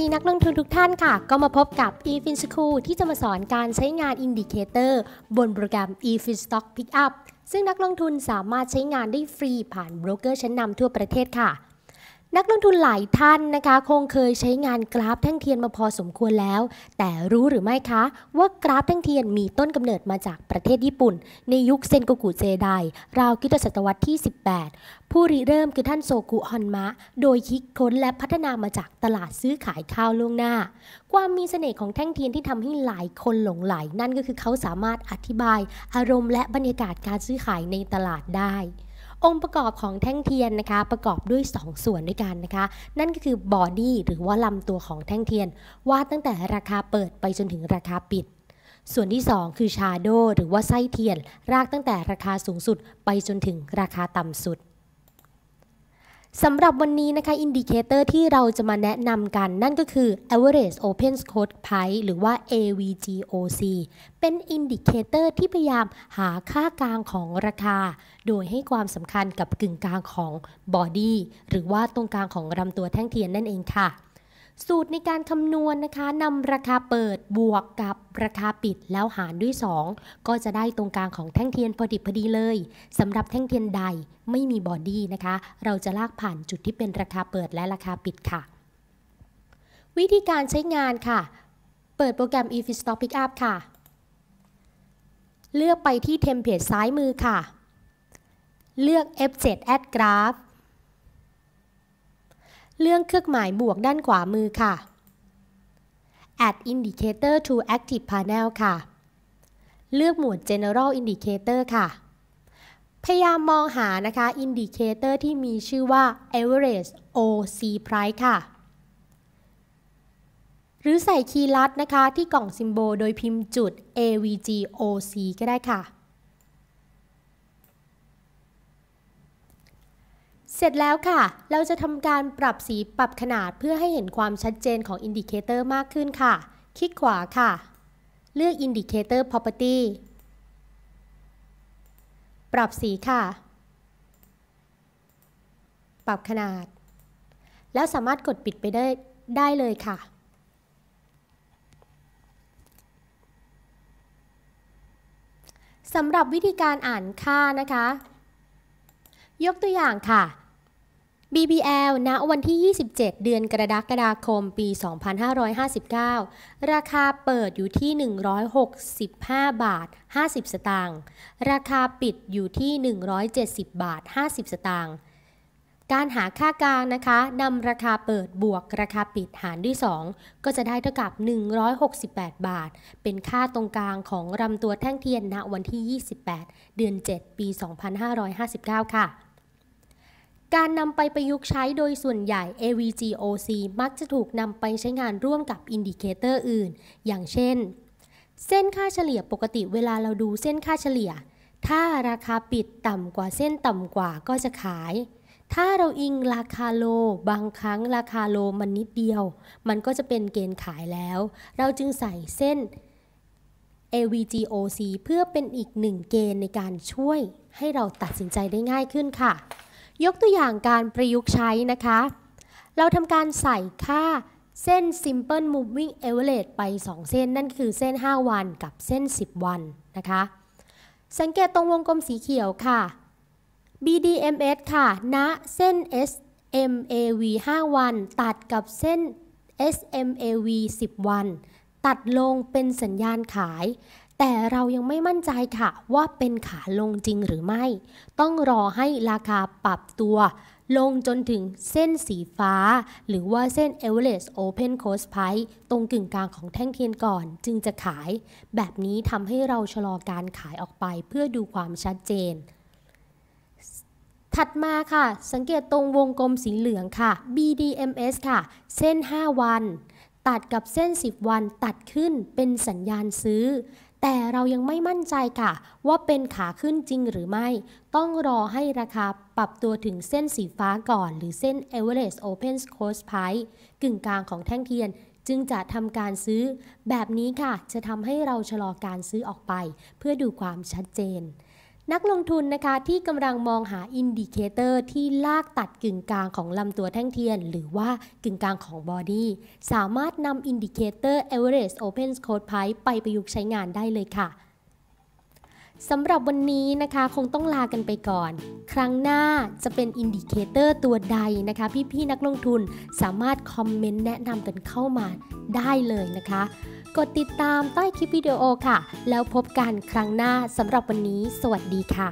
ดีนักลงทุนทุกท่านค่ะ ก็มาพบกับ eFin School ที่จะมาสอนการใช้งานอินดิเคเตอร์บนโปรแกรม eFin Stock Pickup ซึ่งนักลงทุนสามารถใช้งานได้ฟรีผ่านโบรกเกอร์ชั้นนำทั่วประเทศค่ะนักลงทุนหลายท่านนะคะ คงเคยใช้งานกราฟแท่งเทียนมาพอสมควรแล้ว แต่รู้หรือไม่คะว่ากราฟแท่งเทียนมีต้นกำเนิดมาจากประเทศญี่ปุ่น ในยุคเซนโกกุเจไดราวคิตศตวรรษที่ 18 ผู้ริเริ่มคือท่านโซกุฮอนมะโดยคิดค้นและพัฒนามาจากตลาดซื้อขายข้าวล่วงหน้าความมีเสน่ห์ของแท่งเทียนที่ทำให้หลายคนหลงไหล นั่นก็คือเขาสามารถอธิบายอารมณ์และบรรยากาศการซื้อขายในตลาดได้องค์ประกอบของแท่งเทียนนะคะ ประกอบด้วย 2 ส่วนด้วยกันนะคะ นั่นก็คือบอดี้หรือว่าลำตัวของแท่งเทียน ว่าตั้งแต่ราคาเปิดไปจนถึงราคาปิด ส่วนที่ 2 คือชาโดหรือว่าไส้เทียน รากตั้งแต่ราคาสูงสุดไปจนถึงราคาต่ำสุดสำหรับวันนี้นะคะ อินดิเคเตอร์ที่เราจะมาแนะนำกัน นั่นก็คือ Average Open Code Price หรือว่า AVGOC เป็นอินดิเคเตอร์ที่พยายามหาค่ากลางของราคา โดยให้ความสำคัญกับกึ่งกลางของบอดี้หรือว่าตรงกลางของลำตัวแท่งเทียนนั่นเองค่ะสูตรในการคำนวณนนะคะ นำราคาเปิดบวกกับราคาปิดแล้วหารด้วย 2 ก็จะได้ตรงกลางของแท่งเทียนพอดิบพอดีเลย สำหรับแท่งเทียนใดไม่มีบอดี้นะคะ เราจะลากผ่านจุดที่เป็นราคาเปิดและราคาปิดค่ะ วิธีการใช้งานค่ะ เปิดโปรแกรม e f i s t o p Pickup ค่ะ เลือกไปที่เทมเพลตซ้ายมือค่ะ เลือก F7 Add Graph เลื่องเครื่องหมายบวกด้านขวามือค่ะ Add Indicator to Active Panel ค่ะ เลือกหมวด General Indicator ค่ะ พยายามมองหานะคะ Indicator ที่มีชื่อว่า Average OC Price ค่ะ หรือใส่คีย์ลัดนะคะ ที่กล่องซิมโบโดยพิมพ์จุด AVGOC ก็ได้ค่ะเสร็จแล้วค่ะ เราจะทำการปรับสีปรับขนาดเพื่อให้เห็นความชัดเจนของอินดิเคเตอร์มากขึ้นค่ะ คลิกขวาค่ะ เลือกอินดิเคเตอร์ Property ปรับสีค่ะ ปรับขนาด แล้วสามารถกดปิดไปได้ได้เลยค่ะ สำหรับวิธีการอ่านค่านะคะ ยกตัวอย่างค่ะ BBL ณวันที่ 27 เดือนกรกฎาคม ปี 2559 ราคาเปิดอยู่ที่ 165 บาท 50 สตางค์ราคาปิดอยู่ที่ 170 บาท 50 สตางค์การหาค่ากลางนะคะ นำราคาเปิดบวกราคาปิดหารด้วย 2 ก็จะได้เท่ากับ 168 บาท เป็นค่าตรงกลางของรำตัวแท่งเทียน ณ วันที่ 28 เดือน 7 ปี 2559 ค่ะการนำไปประยุกต์ใช้โดยส่วนใหญ่ AVGOC มักจะถูกนำไปใช้งานร่วมกับอินดิเคเตอร์อื่น อย่างเช่น เส้นค่าเฉลี่ยปกติเวลาเราดูเส้นค่าเฉลี่ย ถ้าราคาปิดต่ำกว่าเส้นต่ำกว่าก็จะขาย ถ้าเราอิงราคาโล บางครั้งราคาโลมันนิดเดียว มันก็จะเป็นเกณฑ์ขายแล้ว เราจึงใส่เส้น AVGOC เพื่อเป็นอีกหนึ่งเกณฑ์ในการช่วยให้เราตัดสินใจได้ง่ายขึ้นค่ะยกตัวอย่างการประยุกต์ใช้นะคะ เราทำการใส่ค่าเส้น simple moving average ไป 2 เส้นนั่นคือเส้น 5 วันกับเส้น 10 วันนะคะ สังเกตตรงวงกลมสีเขียวค่ะ BDMS ค่ะ ณ เส้น SMAV 5 วันตัดกับเส้น SMAV 10 วันตัดลงเป็นสัญญาณขายแต่เรายังไม่มั่นใจค่ะว่าเป็นขาลงจริงหรือไม่ ต้องรอให้ราคาปรับตัว ลงจนถึงเส้นสีฟ้า หรือว่าเส้น e v e r e s t Open Cost Price ตรงกึ่งกลางของแท่งเทียนก่อนจึงจะขาย แบบนี้ทำให้เราชะลอการขายออกไปเพื่อดูความชัดเจน ถัดมาค่ะ สังเกตตรงวงกลมสีเหลืองค่ะ BDMS ค่ะ เส้น 5 วัน ตัดกับเส้น 10 วันตัดขึ้นเป็นสัญญาณซื้อแต่เรายังไม่มั่นใจค่ะ ว่าเป็นขาขึ้นจริงหรือไม่ ต้องรอให้ราคาปรับตัวถึงเส้นสีฟ้าก่อน หรือเส้น Average Open Close Price กึ่งกลางของแท่งเทียนจึงจะทำการซื้อ แบบนี้ค่ะ จะทำให้เราชะลอการซื้อออกไป เพื่อดูความชัดเจนนักลงทุนนะคะที่กำลังมองหาอินดิเคเตอร์ที่ลากตัดกึ่งกลางของลำตัวแท่งเทียน หรือว่ากึ่งกลางของบอดี้สามารถนำอินดิเคเตอร์ Average Open Code Price ไปประยุกต์ใช้งานได้เลยค่ะสำหรับวันนี้นะคะคงต้องลากันไปก่อน ครั้งหน้าจะเป็นอินดิเคเตอร์ตัวใดนะคะพี่ๆ นักลงทุนสามารถคอมเมนต์แนะนำกันเข้ามาได้เลยนะคะกดติดตามใต้คลิปวิดีโอค่ะ แล้วพบกันครั้งหน้าสำหรับวันนี้สวัสดีค่ะ